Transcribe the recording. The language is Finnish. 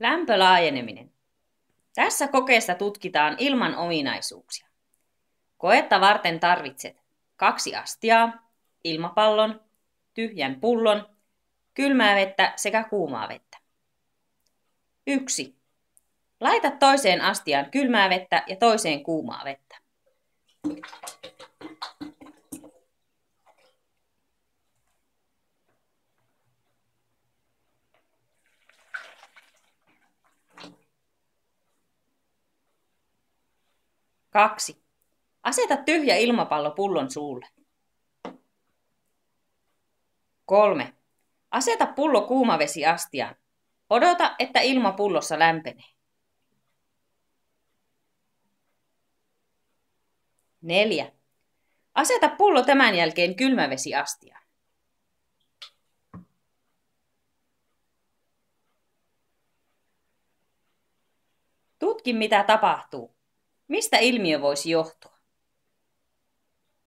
Lämpölaajeneminen. Tässä kokeessa tutkitaan ilman ominaisuuksia. Koetta varten tarvitset kaksi astiaa, ilmapallon, tyhjän pullon, kylmää vettä sekä kuumaa vettä. 1. Laita toiseen astiaan kylmää vettä ja toiseen kuumaa vettä. Kaksi. Aseta tyhjä ilmapallo pullon suulle. Kolme. Aseta pullo kuumavesiastiaan. Odota, että ilma pullossa lämpenee. 4. Aseta pullo tämän jälkeen kylmävesiastiaan. Tutki, mitä tapahtuu. Mistä ilmiö voisi johtua?